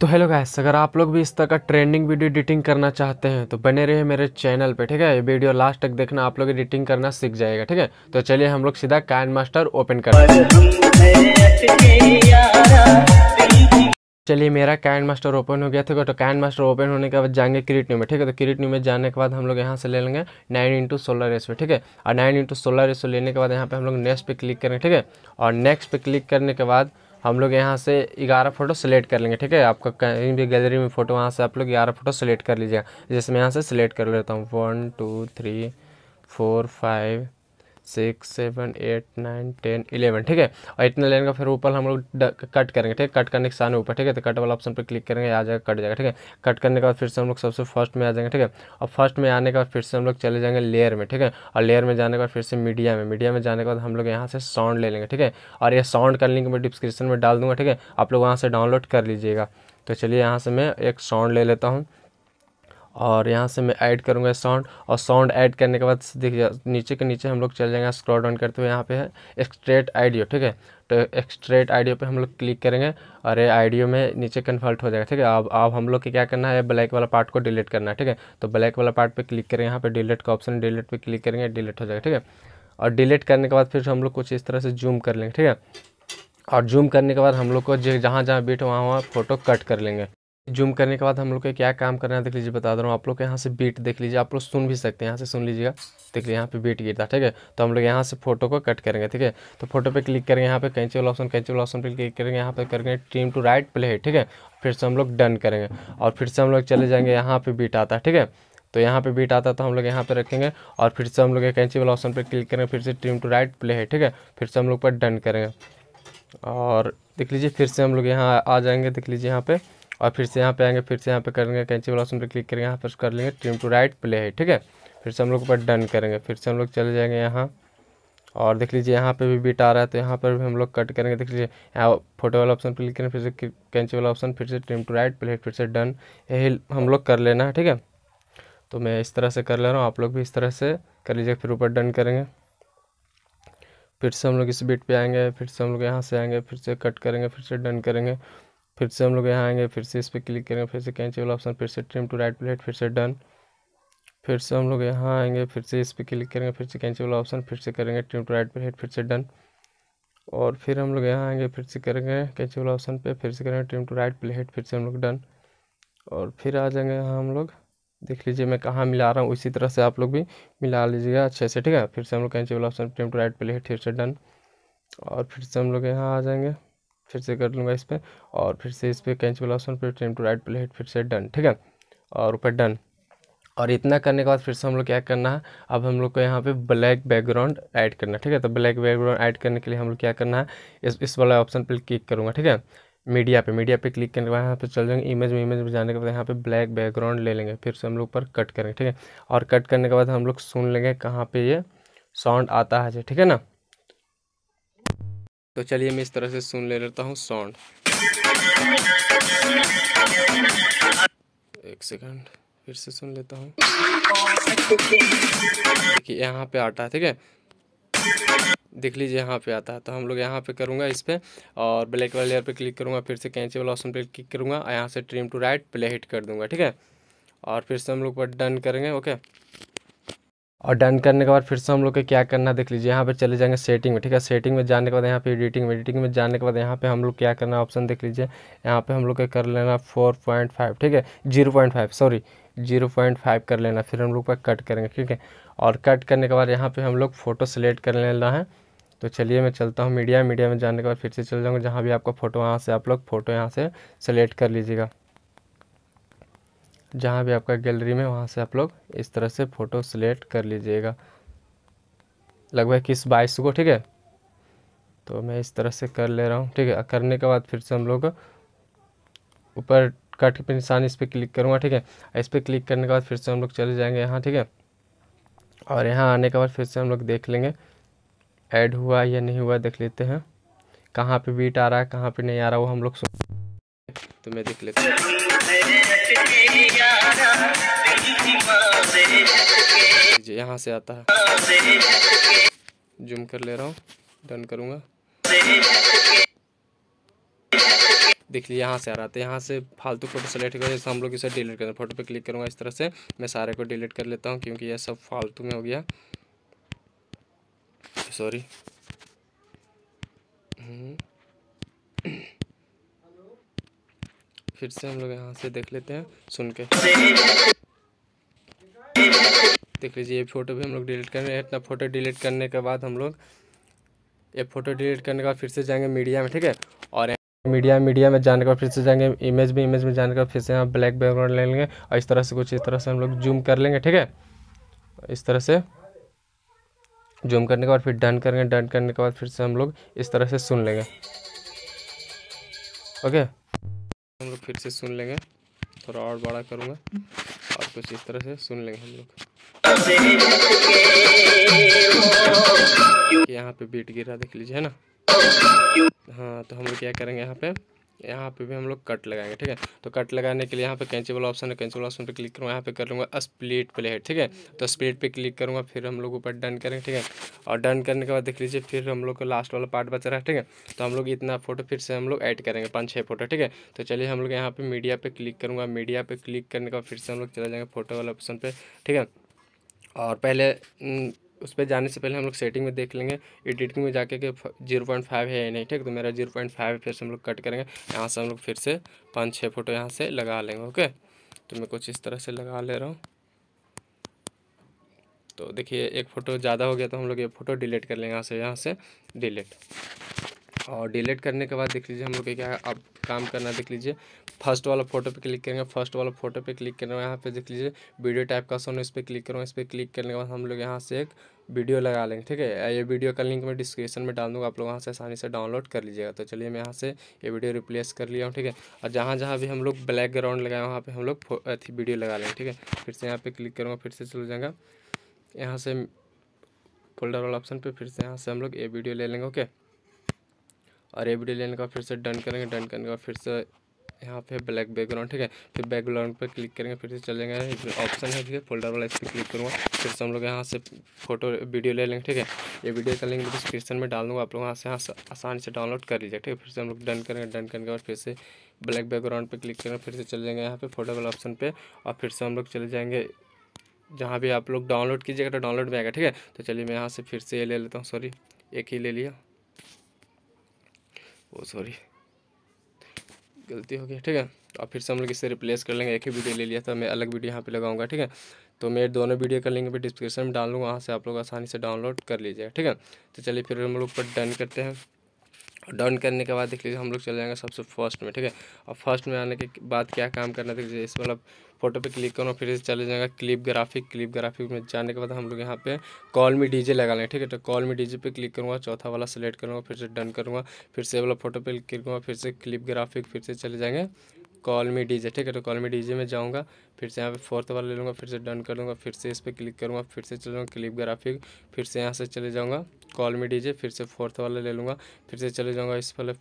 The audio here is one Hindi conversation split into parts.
तो हेलो गैस अगर आप लोग भी इस तरह का ट्रेंडिंग वीडियो एडिटिंग करना चाहते हैं तो बने रहे मेरे चैनल पे ठीक है ये वीडियो लास्ट तक देखना आप लोग एडिटिंग करना सीख जाएगा ठीक है तो चलिए हम लोग सीधा कैन मास्टर ओपन करते हैं चलिए मेरा कैंड मास्टर ओपन हो गया था तो कैंड मास्टर ओपन होने के बाद जाएंगे क्रिट न्यू में ठीक है तो क्रिट न्यू में जाने के बाद हम लोग यहाँ से ले लेंगे नाइन इंटू सोलर रेसो ठीक है और नाइन इंटू सोलर रेसो लेने के बाद यहाँ पे हम लोग नेक्स्ट पे क्लिक करेंगे ठीक है और नेक्स्ट पे क्लिक करने के बाद हम लोग यहाँ से ग्यारह फोटो सेलेक्ट कर लेंगे ठीक है आपका कहीं भी गैलरी में फोटो वहाँ से आप लोग ग्यारह फोटो सेलेक्ट कर लीजिएगा जैसे मैं यहाँ से सिलेक्ट कर लेता हूँ one two three four five six seven eight nine ten eleven ठीक है और इतना लेन का फिर ऊपर हम लोग कट करेंगे ठीक है कट करने के सामने ऊपर ठीक है तो कट वाला ऑप्शन पर क्लिक करेंगे आ जाएगा कट जाएगा ठीक है कट करने के बाद फिर से हम लोग सबसे फर्स्ट में आ जाएंगे ठीक है और फर्स्ट में आने के बाद फिर से हम लोग चले जाएंगे लेयर में ठीक है और लेयर में जाने के बाद फिर से मीडिया में मीडिया में जाने के बाद हम लोग यहाँ से साउंड ले लेंगे ठीक है और ये साउंड का लिंक मैं डिस्क्रिप्शन में डाल दूंगा ठीक है आप लोग वहाँ से डाउनलोड कर लीजिएगा तो चलिए यहाँ से मैं एक साउंड ले लेता हूँ और यहाँ से मैं ऐड करूँगा साउंड और साउंड ऐड करने के बाद देखिए नीचे के नीचे हम लोग चल जाएंगे स्क्रॉल डाउन करते हुए यहाँ पे है एक्सट्रेट आइडियो ठीक है तो एक्सट्रेट आइडियो पे हम लोग क्लिक करेंगे और ये आइडियो में नीचे कन्वर्ट हो जाएगा ठीक है अब अब हम लोग के क्या करना है ब्लैक वाला पार्ट को डिलीट करना है ठीक है तो ब्लैक वाला पार्ट पर क्लिक करेंगे यहाँ पर डिलीट का ऑप्शन डिलीट पर क्लिक करेंगे डिलीट हो जाएगा ठीक है और डिलीट करने के बाद फिर हम लोग कुछ इस तरह से जूम कर लेंगे ठीक है और जूम करने के बाद हम लोग को जहाँ जहाँ बीट वहाँ वहाँ फ़ोटो कट कर लेंगे जूम करने के बाद हम लोग को क्या काम करना है देख लीजिए बता दे रहा हूँ आप लोग यहाँ से बीट देख लीजिए आप लोग सुन भी सकते हैं यहाँ से सुन लीजिएगा देख लीजिए यहाँ पे बीट गिरता ठीक है तो हम लोग यहाँ से फोटो को कट करेंगे ठीक है तो फोटो पे क्लिक करेंगे यहाँ पे कैंची वाला ऑप्शन कैंची वाला ऑप्शन पे क्लिक करेंगे यहाँ पे करेंगे टीम टू राइट प्ले ठीक है फिर से हम लोग डन करेंगे और फिर से हम लोग चले जाएंगे यहाँ पर बीट आता है ठीक है तो यहाँ पे बीट आता है तो हम लोग यहाँ पे रखेंगे और फिर से हम लोग कैंची वाला ऑप्शन पर क्लिक करेंगे फिर से टीम टू राइट प्ले है ठीक है फिर से हम लोग पर डन करेंगे और देख लीजिए फिर से हम लोग यहाँ आ जाएंगे देख लीजिए यहाँ पर और फिर से यहाँ पे आएंगे फिर से यहाँ पे करेंगे कैंची वाला ऑप्शन पर क्लिक करेंगे यहाँ पर कर लेंगे ट्रिम टू राइट प्ले है ठीक है फिर से हम लोग ऊपर डन करेंगे फिर से हम लोग चले जाएंगे यहाँ और देख लीजिए यहाँ पे भी बीट आ रहा है तो यहाँ पर भी हम लोग कट करेंगे देख लीजिए यहाँ फोटो वाला ऑप्शन पर क्लिक करेंगे फिर से कैंची वाला ऑप्शन फिर से ट्रिम टू राइट प्ले फिर से डन यही हम लोग कर लेना है ठीक है तो मैं इस तरह से कर ले रहा हूँ आप लोग भी इस तरह से कर लीजिए फिर ऊपर डन करेंगे फिर से हम लोग इस बीट पे आएंगे फिर से हम लोग यहाँ से आएंगे फिर से कट करेंगे फिर से डन करेंगे फिर से हम लोग यहाँ आएंगे फिर से इस पर क्लिक करेंगे फिर से कैंची वाला ऑप्शन फिर से ट्रिम टू राइट प्लेट फिर से डन फिर से हम लोग यहाँ आएंगे फिर से इस पर क्लिक करेंगे फिर से कैंची वाला ऑप्शन फिर से करेंगे ट्रिम टू राइट प्लेट फिर से डन और फिर हम लोग यहाँ आएंगे फिर से करेंगे कैंची वाला ऑप्शन पर फिर से करेंगे ट्रिम टू राइट प्लेट फिर से हम लोग डन और फिर आ जाएंगे यहाँ हम लोग देख लीजिए मैं कहाँ मिला रहा हूँ इसी तरह से आप लोग भी मिला लीजिएगा अच्छे से ठीक है फिर से हम लोग कैंची वाला option trim to right plate फिर से डन और फिर से हम लोग यहाँ आ जाएंगे फिर से कर लूँगा इस पर और फिर से इस पर कैंच वाला ऑप्शन पर trim to right play hit फिर से डन ठीक है और ऊपर डन और इतना करने के बाद फिर से हम लोग क्या करना है अब हम लोग को यहाँ पे ब्लैक बैकग्राउंड ऐड करना है ठीक है तो ब्लैक बैकग्राउंड ऐड करने के लिए हम लोग क्या करना है इस इस वाला ऑप्शन पर क्लिक करूँगा ठीक है मीडिया पे मीडिया पे क्लिक करने के बाद यहाँ पे चल जाएंगे इमेज में इमेज में जाने के बाद यहाँ पे ब्लैक बैकग्राउंड ले लेंगे फिर से हम लोग पर कट करेंगे ठीक है और कट करने के बाद हम लोग सुन लेंगे कहाँ पर ये साउंड आता है ठीक है ना तो चलिए मैं इस तरह से सुन ले लेता हूँ साउंड एक सेकंड फिर से सुन लेता हूँ देखिए यहाँ पे आटा है ठीक है देख लीजिए यहाँ पे आता है तो हम लोग यहाँ पे करूँगा इस पर और ब्लैक वाले लेयर पे क्लिक करूँगा फिर से कैंची वाला ऑप्शन पे क्लिक करूँगा यहाँ से trim to right play hit कर दूँगा ठीक है और फिर से हम लोग पर डन करेंगे ओके और डन करने के बाद फिर से हम लोग के क्या करना है देख लीजिए यहाँ पे चले जाएंगे सेटिंग में ठीक है सेटिंग में जाने के बाद यहाँ पे एडिटिंग में एडिटिंग में जाने के बाद यहाँ पे हम लोग क्या करना ऑप्शन देख लीजिए यहाँ पे हम लोग क्या कर लेना फोर पॉइंट फाइव ठीक है zero point five sorry zero point five कर लेना फिर हम लोग पर कट करेंगे ठीक है और कट करने के बाद यहाँ पर हम लोग फ़ोटो सेलेक्ट कर लेना है तो चलिए मैं चलता हूँ मीडिया मीडिया में जाने के बाद फिर से चल जाऊँगा जहाँ भी आपका फ़ोटो वहाँ से आप लोग फ़ोटो यहाँ से सेलेक्ट कर लीजिएगा जहाँ भी आपका गैलरी में वहाँ से आप लोग इस तरह से फ़ोटो सेलेक्ट कर लीजिएगा लगभग किस बाईस को ठीक है तो मैं इस तरह से कर ले रहा हूँ ठीक है करने के बाद फिर से हम लोग ऊपर कट पर निशान इस पर क्लिक करूँगा ठीक है इस पर क्लिक करने के बाद फिर से हम लोग चले जाएंगे यहाँ ठीक है और यहाँ आने के बाद फिर से हम लोग देख लेंगे ऐड हुआ या नहीं हुआ देख लेते हैं कहाँ पे बीट आ रहा है कहाँ पे नहीं आ रहा वो हम लोग तो मैं देख लेता हूँ यहाँ से आता है जूम कर ले रहा हूँ डन करूँगा देख लिया यहाँ से आ रहा था तो यहाँ से फालतू फोटो सेलेक्ट कर हम लोग इसे डिलीट करें फोटो पे क्लिक करूँगा इस तरह से मैं सारे को डिलीट कर लेता हूँ क्योंकि यह सब फालतू में हो गया सॉरी हम्म। फिर से हम लोग यहाँ से देख लेते हैं सुन के देख लीजिए ये फ़ोटो भी हम लोग डिलीट कर रहे हैं इतना फ़ोटो डिलीट करने के बाद हम लोग ये फ़ोटो डिलीट करने के बाद फिर से जाएंगे मीडिया में ठीक है और मीडिया मीडिया में जाने के बाद फिर से जाएंगे इमेज भी इमेज में जाने के बाद फिर से यहाँ ब्लैक बैकग्राउंड ले लेंगे और इस तरह से कुछ इस तरह से हम लोग जूम कर लेंगे ठीक है इस तरह से जूम करने के बाद फिर डन करेंगे डन करने के बाद फिर से हम लोग इस तरह से सुन लेंगे ओके हम लोग फिर से सुन लेंगे थोड़ा और बड़ा करूँगा कुछ इस तरह से सुन लेंगे हम लोग यहाँ पे बीट गिरा देख लीजिए है ना हाँ तो हम लोग क्या करेंगे यहाँ पे यहाँ पे भी हम लोग कट लगाएंगे ठीक है तो कट लगाने के लिए यहाँ पे कैंची वाला ऑप्शन है कैंची वाला ऑप्शन पे क्लिक करूँगा यहाँ पे कर लूँगा स्प्लिट प्लेट ठीक है तो स्प्लिट पे क्लिक करूँगा फिर हम लोग ऊपर डन करेंगे ठीक है और डन करने के बाद देख लीजिए फिर हम लोग को लास्ट वाला पार्ट बचा रहा है ठीक है तो हम लोग इतना फोटो फिर से हम लोग ऐड करेंगे पाँच छः फोटो ठीक है तो चलिए हम लोग यहाँ पर मीडिया पर क्लिक करूँगा मीडिया पर क्लिक करने के बाद फिर से हम लोग चले जाएंगे फोटो वाला ऑप्शन पर ठीक है और पहले हम्म, उस पर जाने से पहले हम लोग सेटिंग में देख लेंगे एडिटिंग में जाके के जीरो पॉइंट फाइव है या नहीं ठीक तो मेरा जीरो पॉइंट फाइव फिर से हम लोग कट करेंगे यहाँ से हम लोग फिर से पाँच छः फोटो यहाँ से लगा लेंगे ओके तो मैं कुछ इस तरह से लगा ले रहा हूँ तो देखिए एक फ़ोटो ज़्यादा हो गया तो हम लोग ये फ़ोटो डिलीट कर लेंगे यहाँ से यहाँ से डिलीट और डिलीट करने के बाद देख लीजिए हम लोग क्या अब काम करना देख लीजिए फर्स्ट वाला फोटो पे क्लिक करेंगे फर्स्ट वाला फोटो पे क्लिक करेंगे यहाँ पे देख लीजिए वीडियो टाइप का सोन इस पर क्लिक करूँगा इस पर क्लिक करने के बाद हम लोग यहाँ से एक वीडियो लगा लेंगे ठीक है ये वीडियो का लिंक मैं डिस्क्रिप्शन में डाल दूँगा आप लोग वहाँ से आसानी से डाउनलोड कर लीजिएगा तो चलिए मैं यहाँ से ये वीडियो रिप्लेस कर लिया हूँ ठीक है और जहाँ जहाँ भी हम लोग ब्लैक ग्राउंड लगाए वहाँ पर हम लोग वीडियो लगा लेंगे ठीक है फिर से यहाँ पर क्लिक करूँगा फिर से चल जाएगा यहाँ से फोल्डर वाला ऑप्शन पर फिर से यहाँ से हम लोग ये वीडियो ले लेंगे ओके और ये वीडियो लेने का फिर से डन करेंगे डन करने का फिर से यहाँ पे ब्लैक बैकग्राउंड ठीक है फिर बैकग्राउंड पर क्लिक करेंगे फिर से चलेंगे ऑप्शन है ठीक फोल्डर वाला इस पर क्लिक करूँगा फिर से हम लोग यहाँ से फोटो वीडियो ले लेंगे ठीक है ये वीडियो का लिंक डिस्क्रिप्शन में डाल दूँगा आप लोग यहाँ से यहाँ से आसानी से डाउनलोड कर लीजिए ठीक है फिर से हम लोग डन करेंगे डन करने के बाद फिर से ब्लैक बैकग्राउंड पर क्लिक करेंगे फिर से चले जाएंगे यहाँ पर फोटो वाला ऑप्शन पर और फिर से हम लोग चले जाएंगे जहाँ भी आप लोग डाउनलोड कीजिएगा तो डाउनलोड में आएगा ठीक है तो चलिए मैं यहाँ से फिर से ये ले लेता हूँ सॉरी एक ही ले लिया ओ oh, सॉरी गलती हो गई ठीक है और तो फिर से हम लोग इसे रिप्लेस कर लेंगे एक ही वीडियो ले लिया था मैं अलग वीडियो यहाँ पे लगाऊंगा ठीक है तो मैं दोनों वीडियो का लिंक भी डिस्क्रिप्शन में डाल लूँगा वहाँ से आप लोग आसानी से डाउनलोड कर लीजिएगा ठीक है तो चलिए फिर हम लोग पर डन करते हैं डन करने के बाद देख लीजिए हम लोग चले जाएंगे सबसे फर्स्ट में ठीक है और फर्स्ट में आने के बाद क्या काम करना देख लीजिए इस मतलब फोटो पे क्लिक करो फिर चले जाएगा क्लिप ग्राफिक क्लिप ग्राफिक में जाने के बाद हम लोग यहाँ पे कॉल में डीजे लगा लेंगे ठीक है तो कॉल में डीजे पे क्लिक करूँगा चौथा वाला सेलेक्ट करूँगा फिर से डन करूँगा फिर से वाला फोटो पे क्लिक करूँगा फिर से क्लिप ग्राफिक फिर से चले जाएंगे कॉल मी डीजे ठीक है तो कॉल मी डीजे में जाऊँगा फिर से यहाँ पे फोर्थ वाला ले लूँगा फिर से डन कर दूँगा फिर से इस पर क्लिक करूँगा फिर से चले जाऊँगा क्लिप ग्राफिक फिर से यहाँ से चले जाऊँगा कॉल मी डीजे फिर से फोर्थ वाला ले लूँगा फिर से चले जाऊँगा इस वाले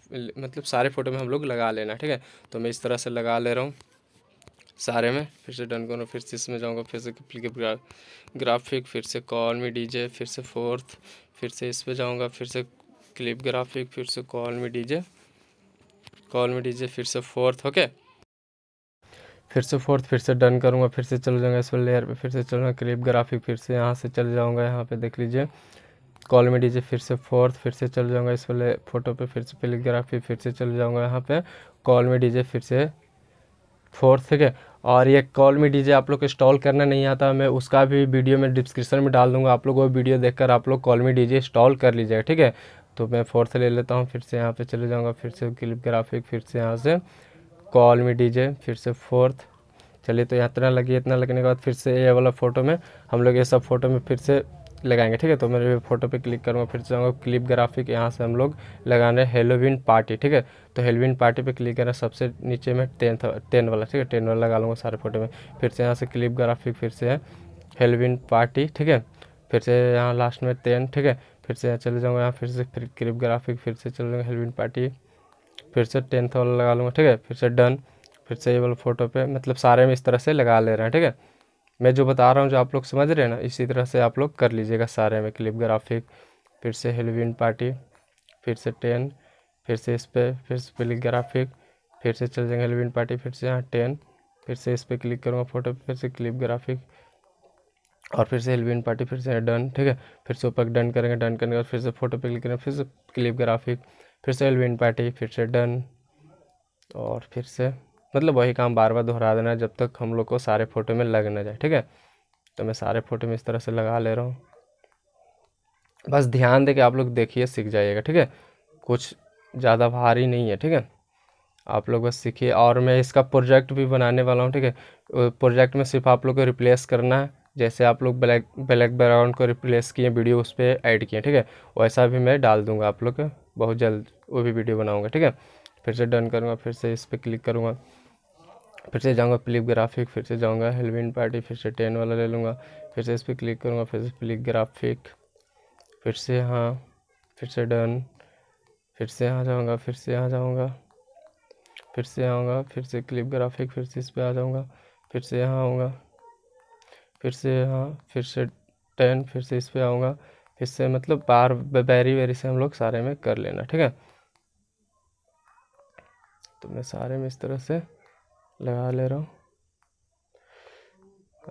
मतलब सारे फ़ोटो में हम लोग लगा लेना ठीक है तो मैं इस तरह से लगा ले रहा हूँ सारे में फिर से डन करूँगा फिर से इसमें जाऊँगा फिर से क्लिप ग्राफिक फिर से कॉल मी डीजे फिर से फोर्थ फिर से इस पर जाऊँगा फिर से क्लिप ग्राफिक फिर से कॉल मी डीजे कॉल में डीजे फिर से फोर्थ ओके okay? फिर से फोर्थ फिर से डन करूँगा फिर से चल जाऊँगा इस वाले लेयर पे फिर से चल जाऊँगा क्लिप ग्राफिक फिर से यहाँ से चल जाऊँगा यहाँ पे देख लीजिए कॉल में डीजिए फिर से फोर्थ फिर से चल जाऊँगा इस वाले फ़ोटो पे फिर से क्लिप ग्राफिक फिर से चल जाऊँगा यहाँ पे कॉल में डीजिए फिर से फोर्थ ठीक है और ये कॉल में डीजे आप लोग को इंस्टॉल करना नहीं आता मैं उसका भी वीडियो में डिस्क्रिप्शन में डाल दूँगा आप लोग वो वीडियो देख आप लोग कॉल में डीजे इंस्टॉल कर लीजिएगा ठीक है तो मैं फोर्थ ले लेता हूँ फिर से यहाँ पर चले जाऊँगा फिर से क्लिप ग्राफिक फिर से यहाँ से कॉल में डीजे फिर से फोर्थ चलिए तो इतना लगी इतना लगने के बाद फिर से ये वाला फ़ोटो में हम लोग ये सब फ़ोटो में फिर से लगाएंगे ठीक है तो मेरे फोटो पे क्लिक करूँगा फिर से जाऊँगा क्लिप ग्राफिक यहाँ से हम लोग लगा रहे हैं हेलोविन पार्टी ठीक है तो हेलोविन पार्टी पे क्लिक करना सबसे नीचे में टेंथ टेन वाला ठीक है टेन वाला लगा लूँगा सारे फोटो में फिर से यहाँ से क्लिप ग्राफिक फिर से हेलोविन पार्टी ठीक है फिर से यहाँ लास्ट में टेन ठीक है फिर से चले जाऊँगा यहाँ फिर से फिर क्लिप ग्राफिक फिर से चले जाऊँगा हेलोविन पार्टी फिर से टेंथ वाला लगा लूँगा ठीक है फिर से डन फिर से ये वाला फ़ोटो पे मतलब सारे में इस तरह से लगा ले रहे हैं ठीक है मैं जो बता रहा हूँ जो आप लोग समझ रहे हैं ना इसी तरह से आप लोग कर लीजिएगा सारे में क्लिप ग्राफिक फिर से हेलोविन पार्टी फिर से टेन फिर से इस पर फिर से क्लिक ग्राफिक फिर से चल जाएंगे हेलोविन पार्टी फिर से यहाँ टेन फिर से इस पर क्लिक करूँगा फोटो फिर से क्लिप ग्राफिक और फिर से हेलविन पार्टी फिर से डन ठीक है फिर से ऊपर डन करेंगे डन करने के बाद फिर से फोटो पे क्लिक करेंगे फिर से क्लिप ग्राफिक फिर से एलविन पार्टी फिर से डन और फिर से मतलब वही काम बार बार दोहरा देना है जब तक हम लोग को सारे फ़ोटो में लग ना जाए ठीक है तो मैं सारे फ़ोटो में इस तरह से लगा ले रहा हूँ बस ध्यान दे के आप लोग देखिए सीख जाइएगा ठीक है कुछ ज़्यादा भारी नहीं है ठीक है आप लोग बस सीखिए और मैं इसका प्रोजेक्ट भी बनाने वाला हूँ ठीक है प्रोजेक्ट में सिर्फ आप लोग को रिप्लेस करना है जैसे आप लोग ब्लैक ब्लैक बैकग्राउंड को रिप्लेस किए वीडियो उस पर ऐड किए ठीक है वैसा भी मैं डाल दूँगा आप लोग बहुत जल्द वो भी वीडियो बनाऊँगा ठीक है फिर से डन करूँगा फिर से इस पर क्लिक करूँगा फिर से जाऊँगा फ्लिप ग्राफिक फिर से जाऊँगा हेलविन पार्टी फिर से टेन वाला ले लूँगा फिर से इस पर क्लिक करूँगा फिर से फ्लिप ग्राफिक फिर से हाँ फिर से डन फिर से यहाँ जाऊँगा फिर से यहाँ जाऊँगा फिर से आऊँगा फिर से क्लिप ग्राफिक फिर से इस पर आ जाऊँगा फिर से यहाँ आऊँगा फिर से यहाँ फिर से टेन फिर से इस पर आऊँगा फिर से मतलब बार बैरी वैरी से हम लोग सारे में कर लेना ठीक है तो मैं सारे में इस तरह से लगा ले रहा हूँ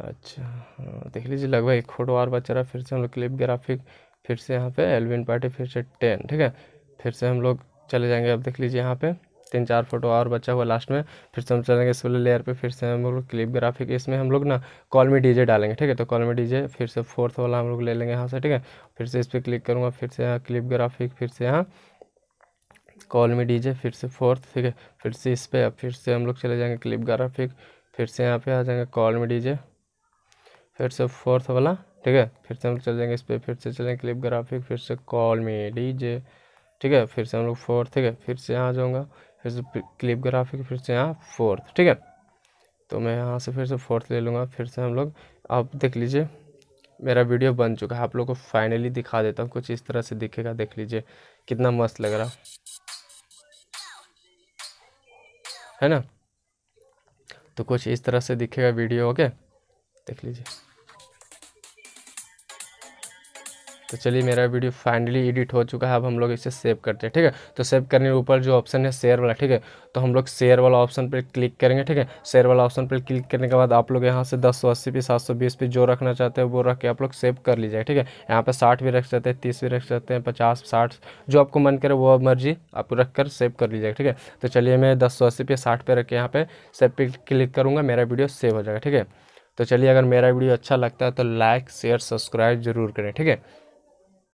अच्छा हाँ देख लीजिए लगभग एक फोटो और बच रहा फिर से हम लोग क्लिप ग्राफिक फिर से यहाँ पे एलविन पार्टी फिर से टेन ठीक है फिर से हम लोग चले जाएंगे अब देख लीजिए यहाँ पे तीन चार फोटो और बचा हुआ लास्ट में फिर से हम चलेंगे सोलह लेयर पर फिर से हम लोग क्लिप ग्राफिक इसमें हम लोग ना कॉल में डीजे डालेंगे ठीक है तो कॉल में डीजे फिर से फोर्थ वाला हम लोग ले लेंगे यहाँ से ठीक है फिर से इस पर क्लिक करूँगा फिर से यहाँ क्लिप ग्राफिक फिर से यहाँ कॉल में डीजे फिर से फोर्थ ठीक है फिर से इस पर फिर से हम लोग चले जाएँगे क्लिप ग्राफिक फिर से यहाँ पे आ जाएंगे कॉल में डीजे फिर से फोर्थ वाला ठीक है फिर से हम चल जाएंगे इस पर फिर से चलेंगे क्लिप ग्राफिक फिर से कॉल में डीजे ठीक है फिर से हम लोग फोर्थ ठीक है फिर से यहाँ जाऊँगा फिर से क्लिप ग्राफिक फिर से यहाँ फोर्थ ठीक है तो मैं यहाँ से फिर से फोर्थ ले लूँगा फिर से हम लोग आप देख लीजिए मेरा वीडियो बन चुका है आप लोग को फाइनली दिखा देता हूँ कुछ इस तरह से दिखेगा देख लीजिए कितना मस्त लग रहा है ना तो कुछ इस तरह से दिखेगा वीडियो ओके देख लीजिए तो चलिए मेरा वीडियो फाइनली एडिट हो चुका है अब हम लोग इसे सेव करते हैं ठीक है तो सेव करने के ऊपर जो ऑप्शन है शेयर वाला ठीक है तो हम लोग शेयर वाला ऑप्शन पर क्लिक करेंगे ठीक है शेयर वाला ऑप्शन पर क्लिक करने के बाद आप लोग यहाँ से दस सौ अस्सी पे सात सौ बीस पे जो रखना चाहते हैं वो रख के आप लोग सेव कर लीजिएगा ठीक है यहाँ पर साठ भी रख सकते हैं तीस भी रख सकते हैं पचास साठ जो आपको मन करे वो मर्जी आप रख कर सेव कर लीजिएगा ठीक है तो चलिए मैं दस सौ अस्सी पे साठ पे रख के यहाँ पे सेव पे क्लिक करूँगा मेरा वीडियो सेव हो जाएगा ठीक है तो चलिए अगर मेरा वीडियो अच्छा लगता है तो लाइक शेयर सब्सक्राइब जरूर करें ठीक है